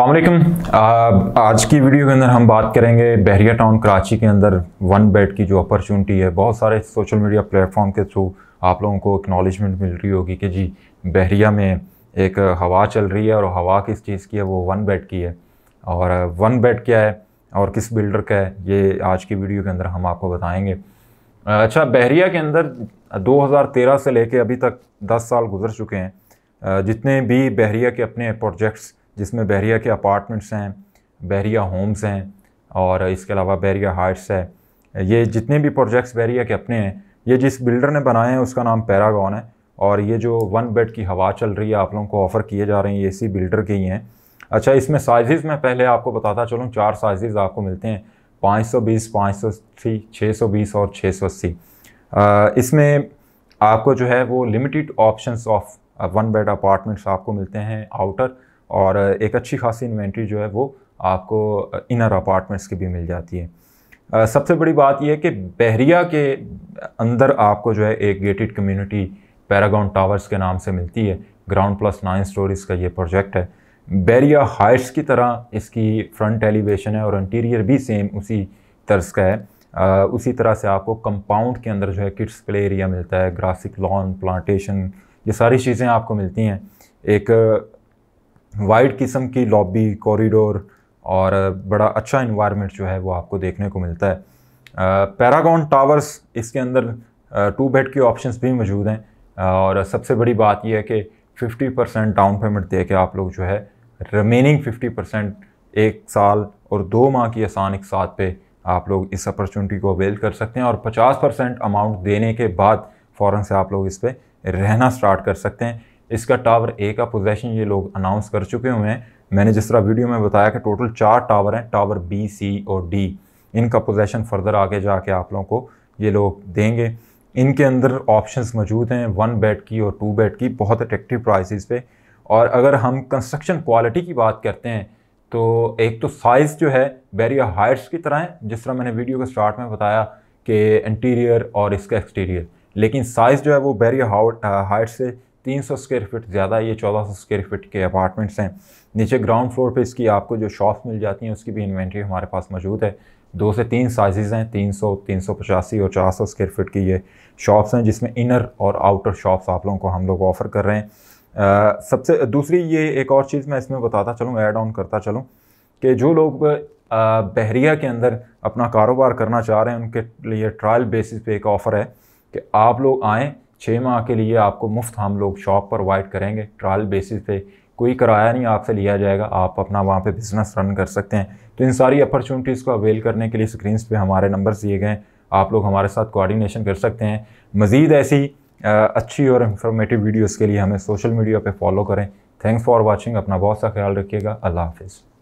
अल्लाम uh, आज की वीडियो के अंदर हम बात करेंगे बहरिया टाउन कराची के अंदर वन बेड की जो अपॉर्चुनिटी है बहुत सारे सोशल मीडिया प्लेटफॉर्म के थ्रू आप लोगों को एक्नॉलेजमेंट मिल रही होगी कि जी बहरिया में एक हवा चल रही है और हवा किस चीज़ की है वो वन बेड की है और वन uh, बेड क्या है और किस बिल्डर का है ये आज की वीडियो के अंदर हम आपको बताएँगे uh, अच्छा बहरिया के अंदर दो से ले अभी तक दस साल गुजर चुके हैं जितने भी बहरिया के अपने प्रोजेक्ट्स जिसमें बहरिया के अपार्टमेंट्स हैं बहरिया होम्स हैं और इसके अलावा बहरिया हाइट्स है ये जितने भी प्रोजेक्ट्स बहरिया के अपने हैं ये जिस बिल्डर ने बनाए हैं उसका नाम पैरागॉन है और ये जो वन बेड की हवा चल रही है आप लोगों को ऑफ़र किए जा रहे हैं ये इसी बिल्डर के ही हैं अच्छा इसमें साइज़ में पहले आपको बताता चलूँ चार साइज़ आपको मिलते हैं 520, सौ बीस और 680 इसमें आपको जो है वो limited options of one bed apartments आपको मिलते हैं आउटर और एक अच्छी खासी इन्वेंट्री जो है वो आपको इनर अपार्टमेंट्स की भी मिल जाती है सबसे बड़ी बात यह है कि बहरिया के अंदर आपको जो है एक गेटेड कम्युनिटी पैरागॉन टावर्स के नाम से मिलती है ग्राउंड प्लस नाइन स्टोरीज़ का ये प्रोजेक्ट है बहरिया हाइट्स की तरह इसकी फ्रंट एलिवेशन है और इंटीरियर भी सेम उसी तर्ज का है आ, उसी तरह से आपको कंपाउंड के अंदर जो है किड्स प्ले एरिया मिलता है ग्रासिक लॉन प्लांटेशन ये सारी चीज़ें आपको मिलती हैं एक वाइड किस्म की लॉबी कॉरिडोर और बड़ा अच्छा इन्वायरमेंट जो है वो आपको देखने को मिलता है पैरागॉन टावर्स इसके अंदर टू बेड के ऑप्शंस भी मौजूद हैं और सबसे बड़ी बात यह है कि 50 परसेंट डाउन पेमेंट दे के आप लोग जो है रिमेनिंग 50 परसेंट एक साल और दो माह की आसान एक साथ पे आप लोग इस अपॉर्चुनिटी को अवेल कर सकते हैं और 50 परसेंट अमाउंट देने के बाद फ़ौर से आप लोग इस पर रहना स्टार्ट कर सकते हैं इसका टावर ए का पोजेशन ये लोग अनाउंस कर चुके हुए हैं मैंने जिस तरह वीडियो में बताया कि टोटल चार टावर हैं टावर बी सी और डी इनका पोजेशन फर्दर आगे जाके आप लोगों को ये लोग देंगे इनके अंदर ऑप्शंस मौजूद हैं वन बेड की और टू बेड की बहुत अट्रेक्टिव प्राइसेस पे और अगर हम कंस्ट्रक्शन क्वालिटी की बात करते हैं तो एक तो साइज़ जो है बैरिया हाइट्स की तरह है जिस तरह मैंने वीडियो के स्टार्ट में बताया कि इंटीरियर और इसका एक्सटीरियर लेकिन साइज़ जो है वो बैरिया हाइट्स से तीन सौ स्क्वेयर फीट ज़्यादा ये चौदह सौ स्क्वेयर फीट के अपार्टमेंट्स हैं नीचे ग्राउंड फ्लोर पे इसकी आपको जो शॉप्स मिल जाती हैं उसकी भी इन्वेंट्री हमारे पास मौजूद है दो से तीन साइजेज़ हैं तीन सौ तीन सौ पचासी और चार सौ स्क्वेयर फीट की ये शॉप्स हैं जिसमें इनर और आउटर शॉप्स आप लोगों को हम लोग ऑफ़र कर रहे हैं आ, सबसे दूसरी ये एक और चीज़ मैं इसमें बताता चलूँ एड ऑन करता चलूँ कि जो लोग बहरिया के अंदर अपना कारोबार करना चाह रहे हैं उनके लिए ट्रायल बेसिस पे एक ऑफ़र है कि आप लोग आएँ छः माह के लिए आपको मुफ्त हम लोग शॉप प्रोवाइड करेंगे ट्रायल बेसिस पे कोई किराया नहीं आपसे लिया जाएगा आप अपना वहाँ पे बिज़नेस रन कर सकते हैं तो इन सारी अपॉर्चुनिटीज़ को अवेल करने के लिए स्क्रीन पे हमारे नंबर दिए गए आप लोग हमारे साथ कोऑर्डिनेशन कर सकते हैं मज़ीद ऐसी अच्छी और इन्फॉर्मेटिव वीडियोज़ के लिए हमें सोशल मीडिया पर फॉलो करें थैंक्स फॉर वॉचिंग अपना बहुत सा ख्याल रखिएगा अल्लाह हाफिज़